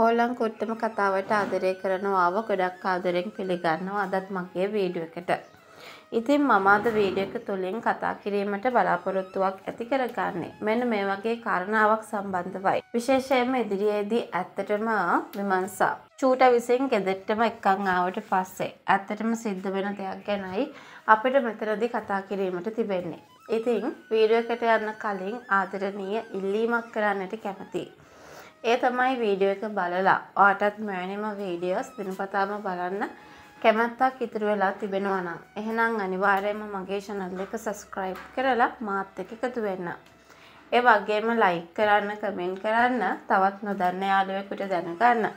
හෝලං කුට්ටම කතාවට ආදරය කරනවාව ගොඩක් ආදරෙන් පිළිගන්නවා අදත් මගේ වීඩියෝ එකට. ඉතින් මම අද වීඩියෝ එක තුලින් කතා කිරීමට බලාපොරොත්තුවක් ඇති කරගන්නේ මෙන්න මේ වගේ කාරණාවක් සම්බන්ධවයි. විශේෂයෙන්ම ඉදිරියේදී ඇත්තටම විමර්ශා චූට විසින් ගෙදෙට්ටම එක්කන් ආවට පස්සේ ඇත්තටම සිද්ධ වෙන දෙයක් ගැනයි අපිට මෙතනදී කතා කිරීමට තිබෙන්නේ. ඉතින් වීඩියෝ එකට යන්න කලින් ආදරණීය ඉල්ලීමක් කරන්නට කැමතියි. ඒ තමයි වීඩියෝ එක බලලා ඔයාටත් මෑනිම වීඩියෝස් දිනපතාම බලන්න කැමැත්තක් ඉතුරු වෙලා තිබෙනවා නම් එහෙනම් අනිවාර්යයෙන්ම මගේ channel එක subscribe කරලා මාත් එක්ක එකතු වෙන්න. ඒ වගේම ලයික් කරන්න, කමෙන්ට් කරන්න, තවත් නොදන්න යාළුවෙකුට දැනගන්න.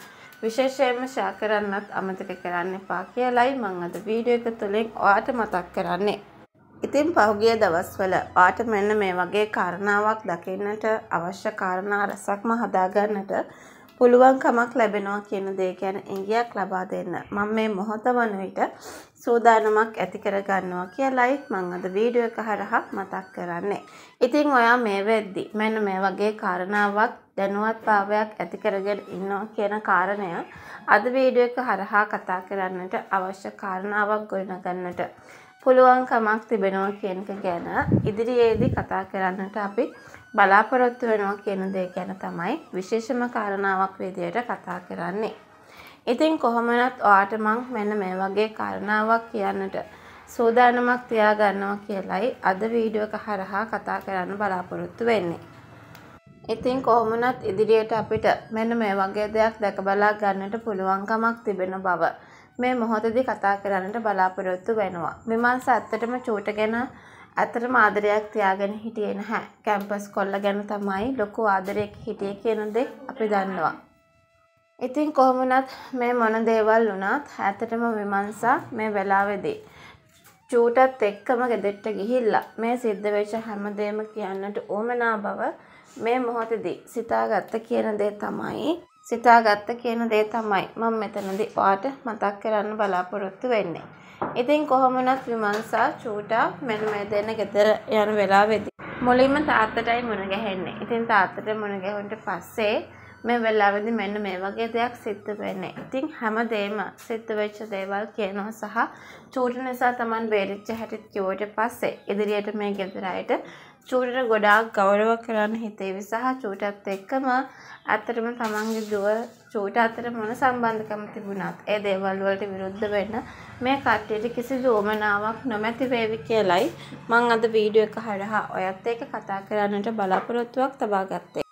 විශේෂයෙන්ම ෂෙයා කරන්නත් අමතක කරන්න එපා කියලයි මම අද වීඩියෝ එක තුලින් ඔයාට මතක් කරන්නේ. ඉතින් පහුගිය දවස්වල ආට මෙන්න මේ වගේ කාරණාවක් දකින්නට අවශ්‍ය කාරණා රසක්ම හදාගන්නට පුළුවන් කමක් ලැබෙනවා කියන දේ ගැන ඉඟියක් ලබා දෙන්න. මම මේ මොහොත වන විට සූදානමක් ඇති කර ගන්නවා කියලායි මම අද වීඩියෝ එක හරහා මතක් කරන්නේ. ඉතින් ඔයා මේ වෙද්දි මෙන්න මේ වගේ කාරණාවක් දැනුවත්භාවයක් ඇති කරගෙන ඉන්නවා කියන කාරණය අද වීඩියෝ එක හරහා කතා කරන්නට අවශ්‍ය කාරණාවක් ගොඩනගන්නට පුළුවන්කමක් තිබෙනවා කියන එක ගැන ඉදිරියේදී කතා කරන්නට අපි බලාපොරොත්තු වෙනවා කියන දේ ගැන තමයි විශේෂම කාරණාවක් විදියට කතා කරන්නේ. ඉතින් කොහොමනත් ඔයාට මං මෙන්න මේ වගේ කාරණාවක් කියන්නට සූදානමක් තියාගන්නවා කියලයි අද වීඩියෝ එක හරහා කතා කරන්න බලාපොරොත්තු වෙන්නේ. ඉතින් කොහොමනත් ඉදිරියට අපිට මෙන්න මේ වගේ දෙයක් දැක බලා ගන්නට පුළුවන්කමක් තිබෙන බව මේ මොහොතදී කතා කරන්නට බලාපොරොත්තු වෙනවා. විමර්ශ ඇත්තටම චූට ගැන ඇත්තටම ආදරයක් තියාගෙන හිටියේ නැහැ. කැම්පස් කොල්ල ගැන තමයි ලොකු ආදරයක් හිටියේ කියන දේ අපි දන්නවා. ඉතින් කොහොම වුණත් මේ මොන දේවල් වුණත් ඇත්තටම විමර්ශා මේ වෙලාවේදී චූටත් එක්කම ගෙදෙට්ට ගිහිල්ලා මේ සිද්ධ වෙච්ච හැමදේම කියන්නට ඕමනා බව මේ මොහොතදී සිතාගත්ත කියන දේ තමයි සිතාගත්ත කියන දේ තමයි මම මෙතනදී ඔයාට මතක් කරන්න බලාපොරොත්තු වෙන්නේ. ඉතින් කොහොමනත් විමර්ශා චූටා මෙන්න මේ දෙන ගෙදර යන වෙලාවේදී මුලින්ම තාත්තටයි මුණ ගැහෙන්නේ. ඉතින් තාත්තට මුණ ගැහුනට පස්සේ මේ වෙලාවෙදි මෙන්න මේ වගේ දෙයක් සිද්ධ වෙන්නේ. ඉතින් හැමදේම සිද්ධ වෙච්ච දේවල් කියනවා සහ චූට නිසා Taman බේරිච්ච හැටිත් කිව්වට පස්සේ ඉදිරියට මේ ගෙදර අයට චූටට ගොඩාක් ගෞරව කරන්න හිතේවි සහ චූටත් එක්කම ඇත්තටම Tamanගේ දුව චූට අතර මොන සම්බන්ධකම් තිබුණත් ඒ දේවල් වලට විරුද්ධ වෙන්න මේ කට්ටියට කිසිදු උමනාවක් නොමැති වේවි කියලයි මම අද වීඩියෝ එක හරහා ඔයත් එක්ක කතා කරන්නට බලාපොරොත්තුවක් තබා ගත්තේ